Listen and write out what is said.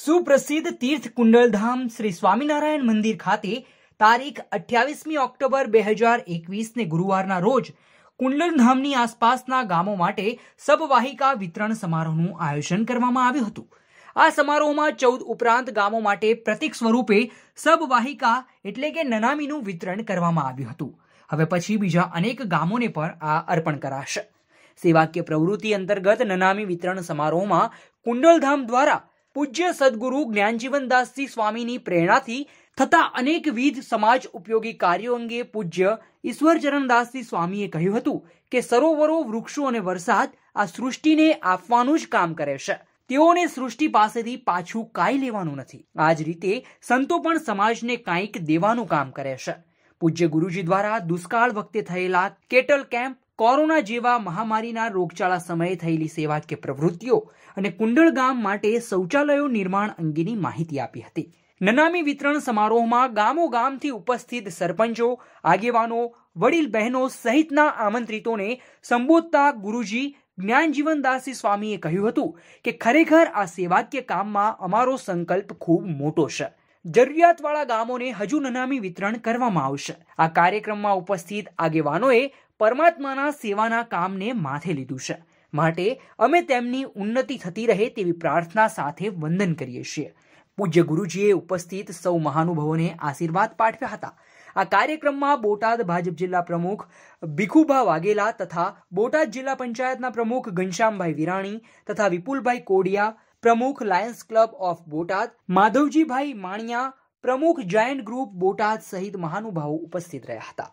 સુપ્રસિદ્ધ તીર્થ કુંડલધામ શ્રી સ્વામિનારાયણ મંદિર ખાતે તારીખ અઠ્યાવીસમી ઓક્ટોબર બે હજાર એકવીસને ગુરુવારના રોજ કુંડલધામની આસપાસના ગામો માટે સબવાહિકા વિતરણ સમારોહનું આયોજન કરવામાં આવ્યું હતું આ સમારોહમાં ચૌદ ઉપરાંત ગામો માટે પ્રતિક સ્વરૂપે સબવાહિકા એટલે કે નનામીનું વિતરણ કરવામાં આવ્યું હતું હવે પછી બીજા અનેક ગામોને પણ આ અર્પણ કરાશે સેવાકીય પ્રવૃત્તિ અંતર્ગત નનામી વિતરણ સમારોહમાં કુંડલધામ દ્વારા પૂજ્ય સદગુરુ જ્ઞાનજીવનદાસજી સ્વામીની પ્રેરણાથી થતા અનેકવિધ સમાજ ઉપયોગી કાર્યો અંગે પૂજ્ય ઈશ્વરચરણદાસજી સ્વામીએ કહ્યું હતું કે સરોવરો વૃક્ષો અને વરસાદ આ સૃષ્ટિને આપવાનું જ કામ કરે છે તેઓને સૃષ્ટિ પાસેથી પાછું કાંઈ લેવાનું નથી આ જ રીતે સંતો પણ સમાજને કાંઈક દેવાનું કામ કરે છે પૂજ્ય ગુરુજી દ્વારા દુષ્કાળ વખતે થયેલા કેટલ કેમ્પ કોરોના જેવા મહામારીના રોગચાળા સમયે થયેલી સેવા પ્રવૃત્તિઓ અને કુંડળ ગામ માટે શૌચાલયો નિર્માણ અંગેની માહિતી આપી હતી નનામી વિતરણ સમારોહમાં ગામો ગામથી ઉપસ્થિત સરપંચો આગેવાનો વડીલ બહેનો સહિતના આમંત્રિતોને સંબોધતા ગુરુજી જ્ઞાનજીવનદાસી સ્વામીએ કહ્યું હતું કે ખરેખર આ સેવાકીય કામમાં અમારો સંકલ્પ ખૂબ મોટો છે જરૂરિયાતવાળા ગામોને હજુ નનામી વિતરણ કરવામાં આવશે આ કાર્યક્રમમાં ઉપસ્થિત આગેવાનોએ પરમાત્માના સેવાના કામને માથે લીધું છે માટે અમે તેમની ઉન્નતિ થતી રહે તેવી પ્રાર્થના સાથે વંદન કરીએ છીએ પૂજ્ય ગુરુજીએ ઉપસ્થિત સૌ મહાનુભાવોને આશીર્વાદ પાઠવ્યા હતા આ કાર્યક્રમમાં બોટાદ ભાજપ જિલ્લા પ્રમુખ ભીખુભા વાઘેલા તથા બોટાદ જિલ્લા પંચાયતના પ્રમુખ ઘનશ્યામભાઈ વિરાણી તથા વિપુલભાઈ કોડિયા પ્રમુખ lions club of Botad Madhavjibhai Maniya પ્રમુખ જાયન્ટ ગ્રુપ બોટાદ સહિત મહાનુભાવો ઉપસ્થિત રહ્યા હતા